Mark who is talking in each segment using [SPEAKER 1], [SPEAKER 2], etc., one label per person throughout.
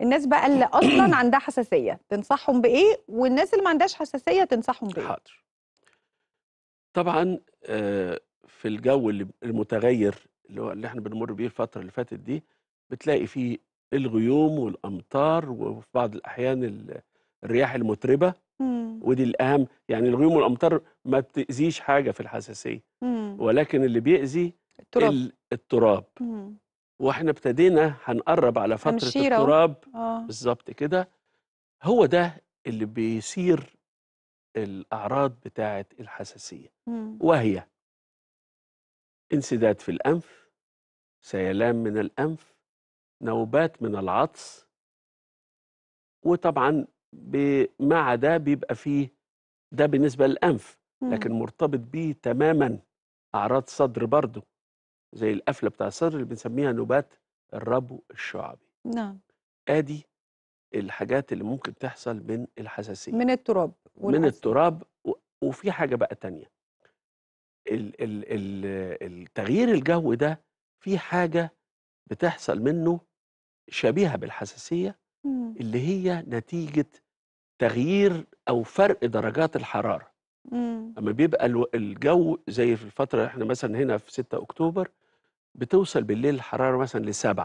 [SPEAKER 1] الناس بقى اللي اصلا عندها حساسيه تنصحهم بايه والناس اللي ما عندهاش حساسيه تنصحهم بايه حاضر
[SPEAKER 2] طبعا آه، في الجو المتغير اللي هو اللي احنا بنمر بيه الفتره اللي فاتت دي بتلاقي فيه الغيوم والامطار وفي بعض الاحيان الرياح المطربه ودي الاهم يعني الغيوم والامطار ما بتاذيش حاجه في الحساسيه ولكن اللي بيأذي التراب, التراب. واحنا ابتدينا هنقرب على فتره هنشيره. التراب آه. بالظبط كده هو ده اللي بيثير الاعراض بتاعه الحساسيه مم. وهي انسداد في الانف سيلان من الانف نوبات من العطس وطبعا مع ده بيبقى فيه ده بالنسبه للانف لكن مرتبط بيه تماما اعراض صدر برضه زي القفله بتاع الصدر اللي بنسميها نبات الربو الشعبي نعم ادي الحاجات اللي ممكن تحصل من الحساسيه من التراب والحساسية. من التراب وفي حاجه بقى تانية ال ال ال التغيير الجو ده في حاجه بتحصل منه شبيهه بالحساسيه اللي هي نتيجه تغيير او فرق درجات الحراره إمم. أمّا بيبقى الجو زي في الفترة إحنا مثلًا هنا في 6 أكتوبر بتوصل بالليل الحرارة مثلًا ل7.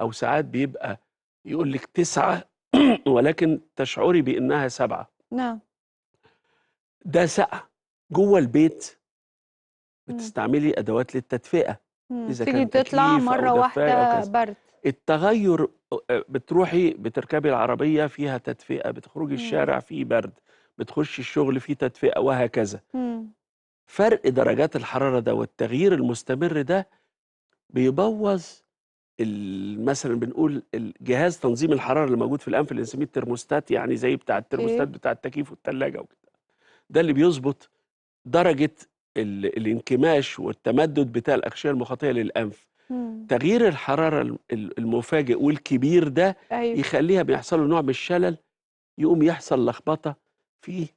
[SPEAKER 2] أو ساعات بيبقى يقول لِك 9 ولكن تشعري بأنها 7. نعم. ده سقع جوّه البيت
[SPEAKER 1] بتستعملي
[SPEAKER 2] أدوات للتدفئة،
[SPEAKER 1] إذا كانت كان تطلع مرّة أو واحدة برد.
[SPEAKER 2] التغيُّر بتروحي بتركبي العربية فيها تدفئة، بتخرجي الشارع فيه برد. بتخش الشغل فيه تدفئه وهكذا مم. فرق درجات الحراره ده والتغيير المستمر ده بيبوظ مثلا بنقول جهاز تنظيم الحراره اللي موجود في الانف اللي بنسميه الترموستات يعني زي بتاع إيه؟ الترموستات بتاع التكييف والثلاجه وكده ده اللي بيظبط درجه الانكماش والتمدد بتاع الاغشيه المخاطيه للانف مم. تغيير الحراره المفاجئ والكبير ده أيوة. يخليها بيحصل له نوع من الشلل يقوم يحصل لخبطه في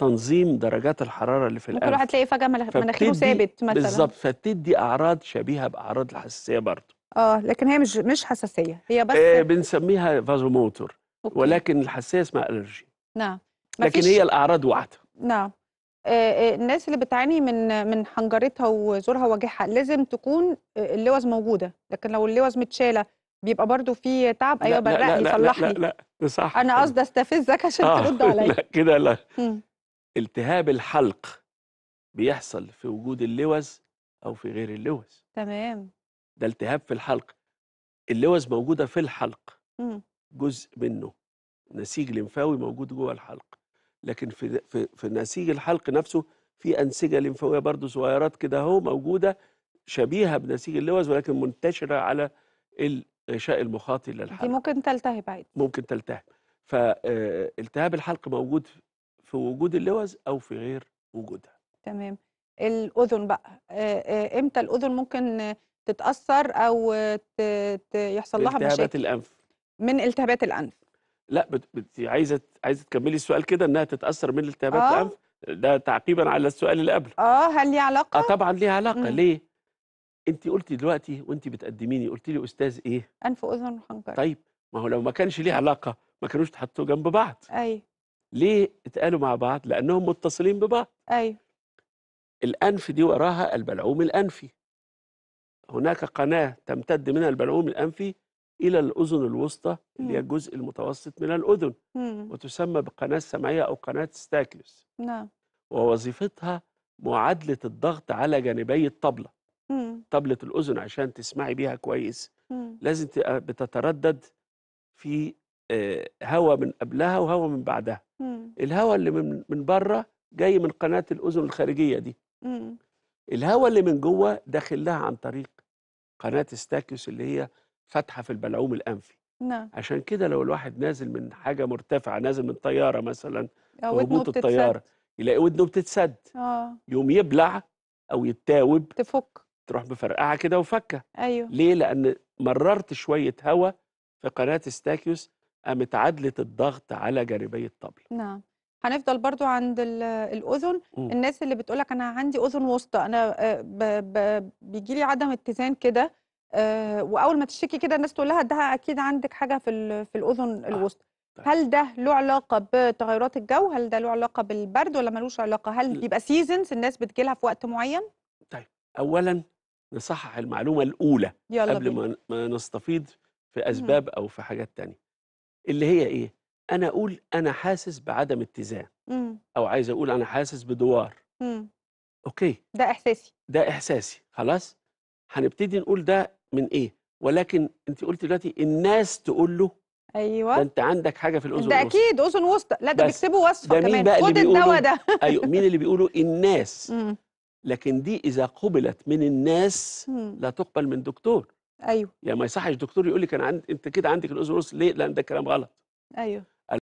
[SPEAKER 2] تنظيم درجات الحراره اللي في القلب ممكن الواحد
[SPEAKER 1] تلاقيه فجاه مناخيره ثابت مثلا بالظبط
[SPEAKER 2] فبتدي اعراض شبيهه باعراض الحساسيه برضه
[SPEAKER 1] اه لكن هي مش مش حساسيه هي بس آه
[SPEAKER 2] بنسميها فازوموتور ولكن الحساسيه اسمها الرجي
[SPEAKER 1] نعم لكن هي
[SPEAKER 2] الاعراض واحده
[SPEAKER 1] نعم آه، آه، الناس اللي بتعاني من من حنجرتها وزورها وجعها لازم تكون آه، اللوز موجوده لكن لو اللوز متشاله بيبقى برضو في تعب ايوه برق لي صلح لا, لا لا صح انا قصدي استفزك عشان آه. ترد عليا لا
[SPEAKER 2] كده لا التهاب الحلق بيحصل في وجود اللوز او في غير اللوز تمام ده التهاب في الحلق اللوز موجوده في الحلق جزء منه نسيج لمفاوي موجود جوه الحلق لكن في في, في نسيج الحلق نفسه في انسجه لمفاويه برضه صغيرات كده اهو موجوده شبيهه بنسيج اللوز ولكن منتشره على غشاء المخاطي للحلق دي
[SPEAKER 1] ممكن تلتهب عادي
[SPEAKER 2] ممكن تلتهب فالتهاب آه، الحلق موجود في وجود اللوز أو في غير وجودها
[SPEAKER 1] تمام الأذن بقى آه، آه، إمتى الأذن ممكن تتأثر أو يحصل لها مشاكل التهابات الأنف من التهابات الأنف
[SPEAKER 2] لا بت... عايزه عايزه تكملي السؤال كده انها تتاثر من التهابات آه. الانف ده تعقيبا على السؤال اللي قبل
[SPEAKER 1] اه هل ليه علاقه؟
[SPEAKER 2] اه طبعا ليها علاقه مم. ليه؟ انت قلتي دلوقتي وانت بتقدميني قلت لي استاذ ايه
[SPEAKER 1] انف اذن وحنجره
[SPEAKER 2] طيب ما هو لو ما كانش ليه علاقه ما كانوش اتحطوا جنب بعض ايوه ليه اتقالوا مع بعض لانهم متصلين ببعض ايوه الانف دي وراها البلعوم الانفي هناك قناه تمتد من البلعوم الانفي الى الاذن الوسطى اللي هي الجزء المتوسط من الاذن مم. وتسمى بالقناه السمعيه او قناه ستاكلس نعم ووظيفتها معادله الضغط على جانبي الطبله طبلة الأذن عشان تسمعي بيها كويس مم. لازم تبقى بتتردد في آه، هواء من قبلها وهواء من بعدها الهواء اللي من من بره جاي من قناة الأذن الخارجية دي الهواء اللي من جوه داخل لها عن طريق قناة ستاكيوس اللي هي فتحة في البلعوم الأنفي نعم عشان كده لو الواحد نازل من حاجة مرتفعة نازل من طيارة مثلا
[SPEAKER 1] أو هبوط الطيارة
[SPEAKER 2] يلاقي ودنه بتتسد آه. يوم يبلع أو يتاوب تفك تروح بفرقعه كده وفكه ايوه ليه لان مررت شويه هواء في قناه استاكيوس قامت عدله الضغط على جانبي الطبل
[SPEAKER 1] نعم هنفضل برضو عند الاذن م. الناس اللي بتقولك انا عندي اذن وسطى انا آه، بيجي لي عدم اتزان كده آه، واول ما تشتكي كده الناس تقول لها ده اكيد عندك حاجه في في الاذن آه، الوسطى طيب. هل ده له علاقه بتغيرات الجو هل ده له علاقه بالبرد ولا ملوش علاقه هل بيبقى سيزونز الناس بتجيلها في وقت معين
[SPEAKER 2] طيب اولا نصحح المعلومة الأولى يلا قبل بينا. ما نستفيض في أسباب مم. أو في حاجات تانية اللي هي إيه؟ أنا أقول أنا حاسس بعدم اتزان مم. أو عايز أقول أنا حاسس بدوار مم. أوكي
[SPEAKER 1] ده إحساسي
[SPEAKER 2] ده إحساسي خلاص هنبتدي نقول ده من إيه؟ ولكن أنت قلت دلوقتي الناس تقول له
[SPEAKER 1] ايوه ده انت
[SPEAKER 2] عندك حاجه في الاذن ده اكيد
[SPEAKER 1] اذن وسطى لا ده بيكتبوا وصفه كمان خد الدواء ده
[SPEAKER 2] ايوه مين اللي بيقولوا الناس مم. لكن دي إذا قبلت من الناس مم. لا تقبل من دكتور أيوه يعني ما يصحش دكتور يقول لك أنا عند... أنت كده عندك الأوزموس ليه؟ لأن ده كلام غلط
[SPEAKER 1] أيوه